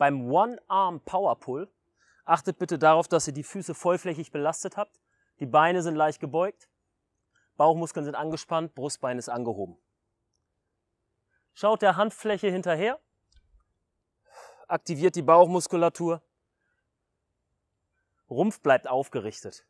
Beim One-Arm Power Pull achtet bitte darauf, dass ihr die Füße vollflächig belastet habt. Die Beine sind leicht gebeugt, Bauchmuskeln sind angespannt, Brustbein ist angehoben. Schaut der Handfläche hinterher, aktiviert die Bauchmuskulatur. Rumpf bleibt aufgerichtet.